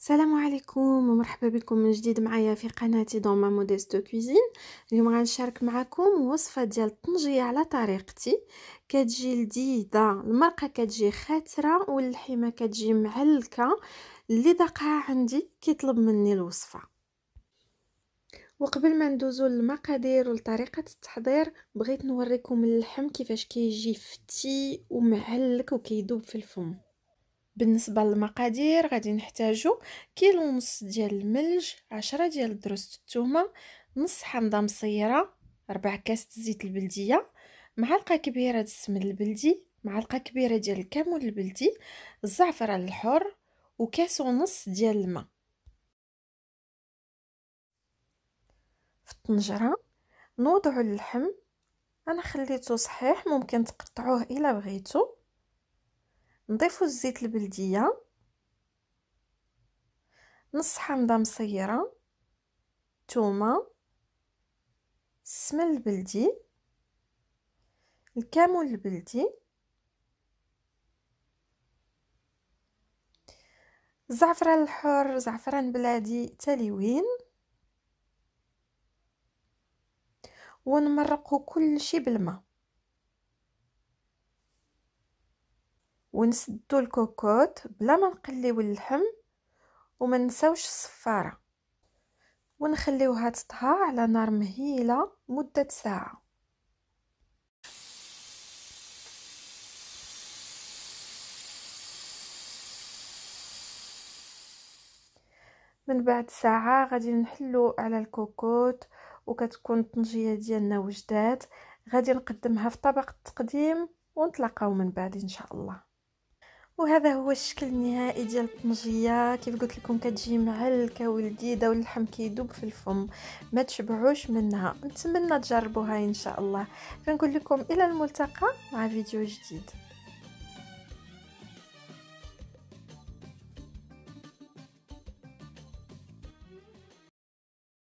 السلام عليكم ومرحبا بكم من جديد معايا في قناتي دوما موديست كوزين اليوم غنشارك معكم وصفه ديال الطنجيه على طريقتي كتجي لذيذه المرقه كتجي خاتره واللحمة كتجي معلكه اللي ذاقها عندي كيطلب مني الوصفه وقبل ما ندوزو للمقادير والطريقة التحضير بغيت نوريكم اللحم كيفاش كيجي فتي ومعلك وكيدوب في الفم بالنسبه للمقادير غادي نحتاجو كيلو ونص ديال الملج عشرة ديال دروس الثومه نص حمضه مصيره ربع كاس زيت البلديه معلقه كبيره السمن البلدي معلقه كبيره ديال الكمون البلدي الزعفران الحر وكاس ونص ديال الماء في الطنجره نوضعوا اللحم انا خليته صحيح ممكن تقطعوه الا بغيتو نضيفوا الزيت البلديه نص حامضه مصيره ثومه السمن البلدي الكمون البلدي زعفران الحر زعفران بلادي تليوين ونمرقو كل شي بالماء ونسدو الكوكوت بلا ما نقليو اللحم وما نساوش الصفاره ونخليوها تطهى على نار مهيله مده ساعه من بعد ساعه غادي نحلو على الكوكوت وكتكون الطنجيه ديالنا وجدات غادي نقدمها في طبق التقديم ونتلاقاو من بعد ان شاء الله وهذا هو الشكل النهائي ديال الطنجيه كيف قلت لكم كتجي معلكه ولذيذه واللحم كيدوب في الفم ما تشبعوش منها نتمنى تجربوها ان شاء الله كنقول لكم الى الملتقى مع فيديو جديد